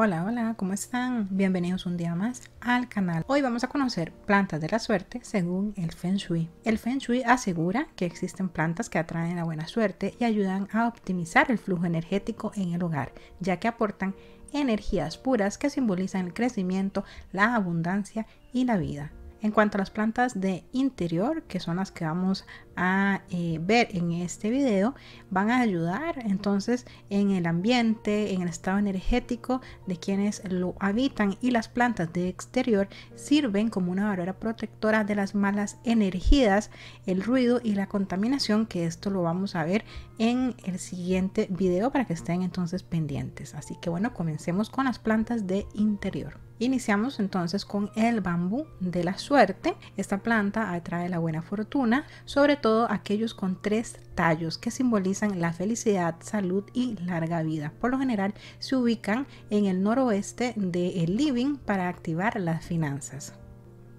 Hola, hola, ¿cómo están? Bienvenidos un día más al canal. Hoy vamos a conocer plantas de la suerte según el Feng Shui. El Feng Shui asegura que existen plantas que atraen la buena suerte y ayudan a optimizar el flujo energético en el hogar, ya que aportan energías puras que simbolizan el crecimiento, la abundancia y la vida. En cuanto a las plantas de interior, que son las que vamos a eh, ver en este video van a ayudar entonces en el ambiente, en el estado energético de quienes lo habitan y las plantas de exterior sirven como una barrera protectora de las malas energías, el ruido y la contaminación, que esto lo vamos a ver en el siguiente video para que estén entonces pendientes. Así que bueno, comencemos con las plantas de interior. Iniciamos entonces con el bambú de la suerte. Esta planta atrae la buena fortuna, sobre todo aquellos con tres tallos que simbolizan la felicidad, salud y larga vida. Por lo general se ubican en el noroeste del living para activar las finanzas.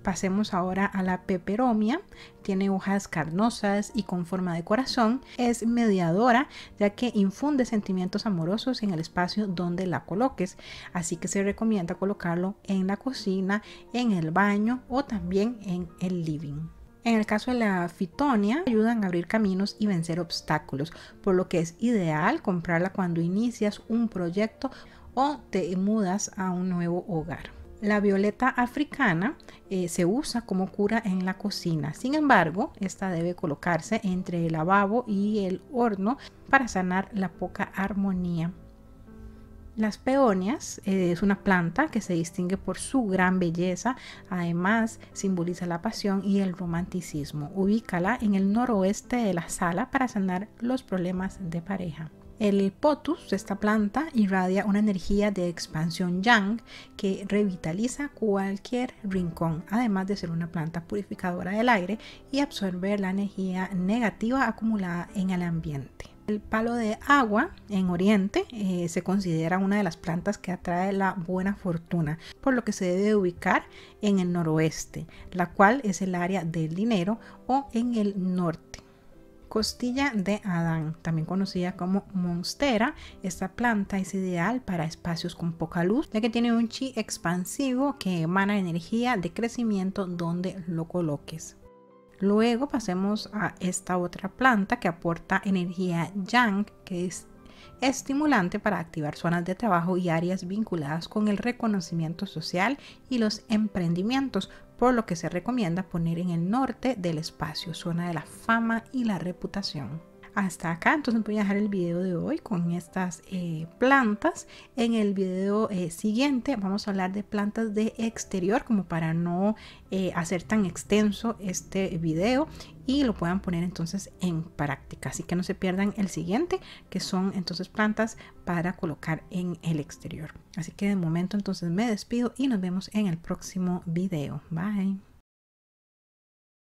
Pasemos ahora a la peperomia. Tiene hojas carnosas y con forma de corazón. Es mediadora ya que infunde sentimientos amorosos en el espacio donde la coloques. Así que se recomienda colocarlo en la cocina, en el baño o también en el living. En el caso de la fitonia, ayudan a abrir caminos y vencer obstáculos, por lo que es ideal comprarla cuando inicias un proyecto o te mudas a un nuevo hogar. La violeta africana eh, se usa como cura en la cocina, sin embargo, esta debe colocarse entre el lavabo y el horno para sanar la poca armonía las peonias eh, es una planta que se distingue por su gran belleza, además simboliza la pasión y el romanticismo. Ubícala en el noroeste de la sala para sanar los problemas de pareja. El potus de esta planta irradia una energía de expansión yang que revitaliza cualquier rincón, además de ser una planta purificadora del aire y absorber la energía negativa acumulada en el ambiente. El palo de agua en Oriente eh, se considera una de las plantas que atrae la buena fortuna, por lo que se debe ubicar en el noroeste, la cual es el área del dinero o en el norte. Costilla de Adán, también conocida como monstera, esta planta es ideal para espacios con poca luz, ya que tiene un chi expansivo que emana energía de crecimiento donde lo coloques. Luego pasemos a esta otra planta que aporta energía yang, que es estimulante para activar zonas de trabajo y áreas vinculadas con el reconocimiento social y los emprendimientos, por lo que se recomienda poner en el norte del espacio, zona de la fama y la reputación hasta acá. Entonces voy a dejar el video de hoy con estas eh, plantas. En el video eh, siguiente vamos a hablar de plantas de exterior como para no eh, hacer tan extenso este video y lo puedan poner entonces en práctica. Así que no se pierdan el siguiente que son entonces plantas para colocar en el exterior. Así que de momento entonces me despido y nos vemos en el próximo video. Bye.